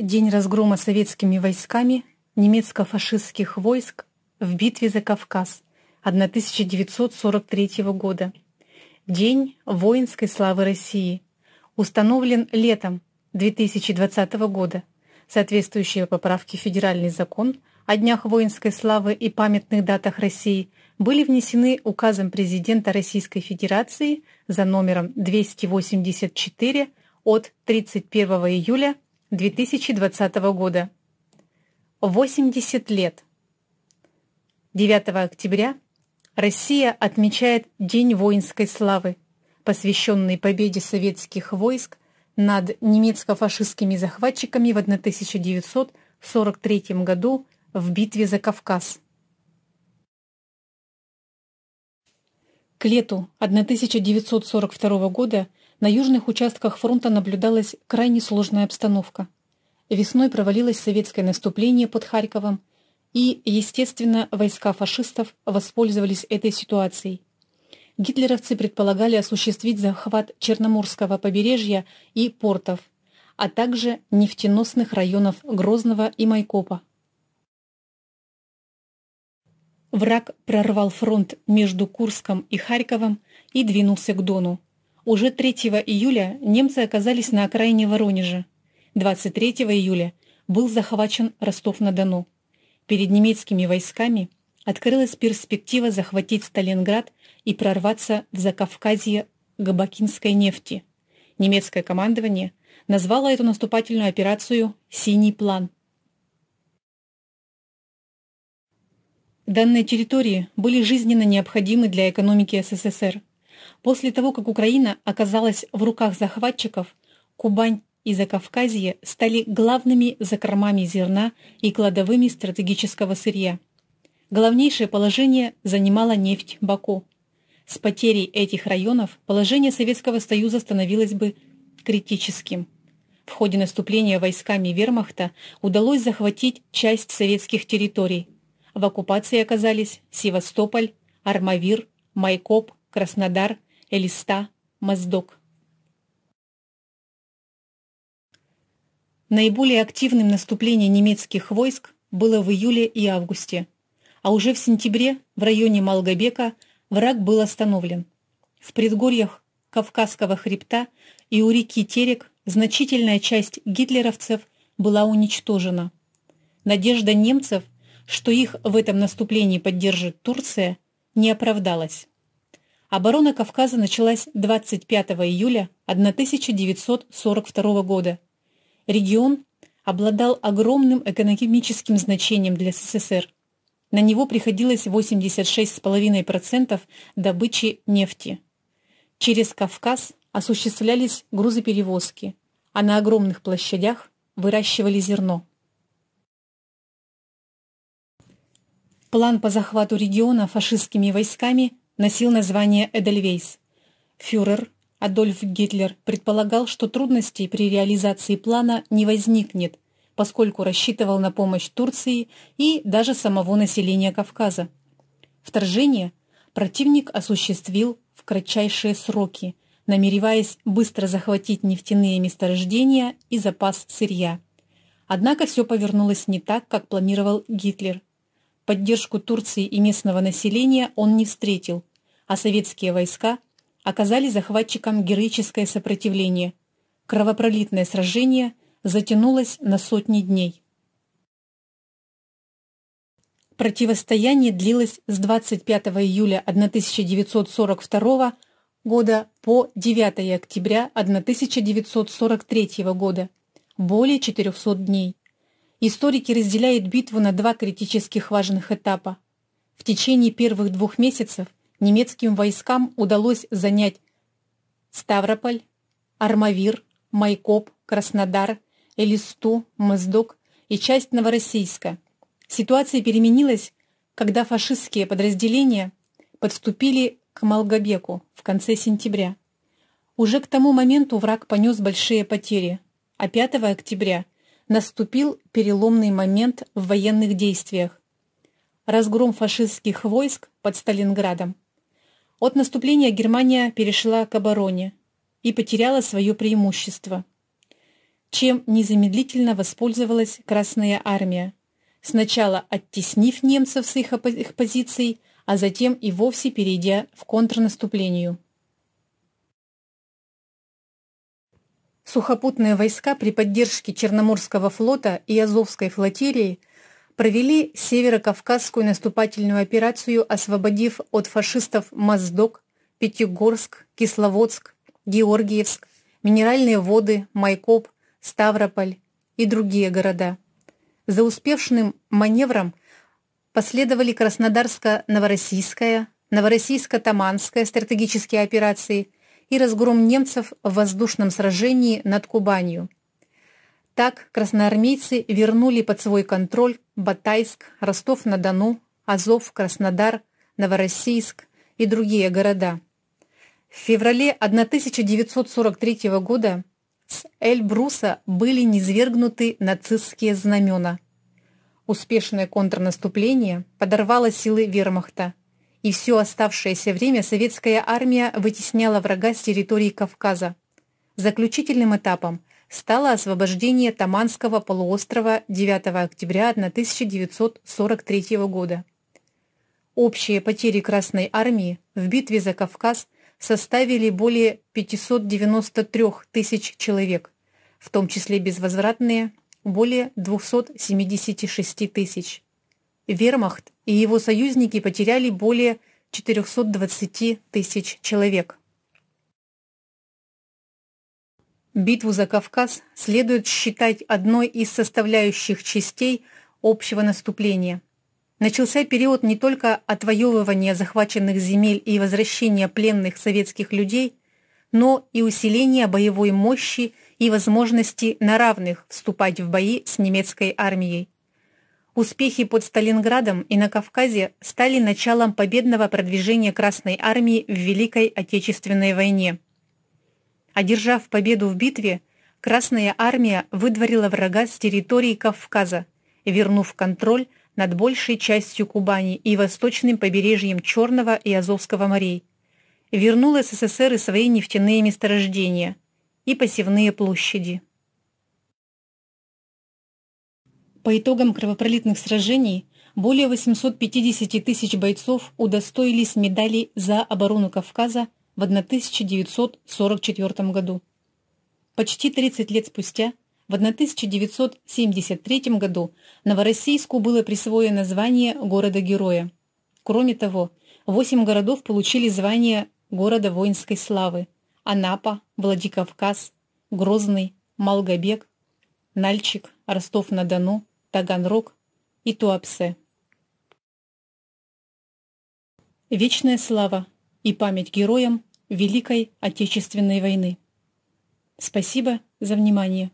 День разгрома советскими войсками немецко-фашистских войск в битве за Кавказ 1943 года. День воинской славы России. Установлен летом 2020 года. Соответствующие поправки в федеральный закон о днях воинской славы и памятных датах России были внесены указом президента Российской Федерации за номером 284 от 31 июля 2020 года. 80 лет. 9 октября Россия отмечает День воинской славы, посвященный победе советских войск над немецко-фашистскими захватчиками в 1943 году в битве за Кавказ. К лету 1942 года – на южных участках фронта наблюдалась крайне сложная обстановка. Весной провалилось советское наступление под Харьковом, и, естественно, войска фашистов воспользовались этой ситуацией. Гитлеровцы предполагали осуществить захват Черноморского побережья и портов, а также нефтеносных районов Грозного и Майкопа. Враг прорвал фронт между Курском и Харьковом и двинулся к Дону. Уже 3 июля немцы оказались на окраине Воронежа. 23 июля был захвачен Ростов-на-Дону. Перед немецкими войсками открылась перспектива захватить Сталинград и прорваться в Закавказье Габакинской нефти. Немецкое командование назвало эту наступательную операцию «Синий план». Данные территории были жизненно необходимы для экономики СССР – После того, как Украина оказалась в руках захватчиков, Кубань и Закавказье стали главными закормами зерна и кладовыми стратегического сырья. Главнейшее положение занимала нефть Баку. С потерей этих районов положение Советского Союза становилось бы критическим. В ходе наступления войсками вермахта удалось захватить часть советских территорий. В оккупации оказались Севастополь, Армавир, Майкоп, Краснодар – Элиста Моздок. Наиболее активным наступлением немецких войск было в июле и августе, а уже в сентябре в районе Малгобека враг был остановлен. В предгорьях Кавказского хребта и у реки Терек значительная часть гитлеровцев была уничтожена. Надежда немцев, что их в этом наступлении поддержит Турция, не оправдалась. Оборона Кавказа началась 25 июля 1942 года. Регион обладал огромным экономическим значением для СССР. На него приходилось 86,5% добычи нефти. Через Кавказ осуществлялись грузоперевозки, а на огромных площадях выращивали зерно. План по захвату региона фашистскими войсками носил название Эдельвейс. Фюрер Адольф Гитлер предполагал, что трудностей при реализации плана не возникнет, поскольку рассчитывал на помощь Турции и даже самого населения Кавказа. Вторжение противник осуществил в кратчайшие сроки, намереваясь быстро захватить нефтяные месторождения и запас сырья. Однако все повернулось не так, как планировал Гитлер. Поддержку Турции и местного населения он не встретил – а советские войска оказали захватчикам героическое сопротивление. Кровопролитное сражение затянулось на сотни дней. Противостояние длилось с 25 июля 1942 года по 9 октября 1943 года, более 400 дней. Историки разделяют битву на два критических важных этапа. В течение первых двух месяцев – немецким войскам удалось занять Ставрополь, Армавир, Майкоп, Краснодар, Элисту, Моздок и часть Новороссийска. Ситуация переменилась, когда фашистские подразделения подступили к Малгобеку в конце сентября. Уже к тому моменту враг понес большие потери, а 5 октября наступил переломный момент в военных действиях. Разгром фашистских войск под Сталинградом от наступления Германия перешла к обороне и потеряла свое преимущество, чем незамедлительно воспользовалась Красная Армия, сначала оттеснив немцев с их, их позиций, а затем и вовсе перейдя в контрнаступлению. Сухопутные войска при поддержке Черноморского флота и Азовской флотилии – провели северокавказскую наступательную операцию, освободив от фашистов Моздок, Пятигорск, Кисловодск, Георгиевск, Минеральные воды, Майкоп, Ставрополь и другие города. За успешным маневром последовали Краснодарско-Новороссийская, Новороссийско-Таманская стратегические операции и разгром немцев в воздушном сражении над Кубанью. Так красноармейцы вернули под свой контроль Батайск, Ростов-на-Дону, Азов, Краснодар, Новороссийск и другие города. В феврале 1943 года с Эльбруса были низвергнуты нацистские знамена. Успешное контрнаступление подорвало силы вермахта, и все оставшееся время советская армия вытесняла врага с территории Кавказа. Заключительным этапом стало освобождение Таманского полуострова 9 октября 1943 года. Общие потери Красной Армии в битве за Кавказ составили более 593 тысяч человек, в том числе безвозвратные – более 276 тысяч. Вермахт и его союзники потеряли более 420 тысяч человек. Битву за Кавказ следует считать одной из составляющих частей общего наступления. Начался период не только отвоевывания захваченных земель и возвращения пленных советских людей, но и усиления боевой мощи и возможности на равных вступать в бои с немецкой армией. Успехи под Сталинградом и на Кавказе стали началом победного продвижения Красной Армии в Великой Отечественной войне – Одержав победу в битве, Красная армия выдворила врага с территории Кавказа, вернув контроль над большей частью Кубани и восточным побережьем Черного и Азовского морей. Вернул СССР и свои нефтяные месторождения и посевные площади. По итогам кровопролитных сражений более 850 тысяч бойцов удостоились медалей за оборону Кавказа в 1944 году. Почти 30 лет спустя, в 1973 году, Новороссийску было присвоено звание города-героя. Кроме того, 8 городов получили звание города воинской славы – Анапа, Владикавказ, Грозный, Малгобек, Нальчик, Ростов-на-Дону, Таганрог и Туапсе. Вечная слава и память героям – Великой Отечественной войны. Спасибо за внимание.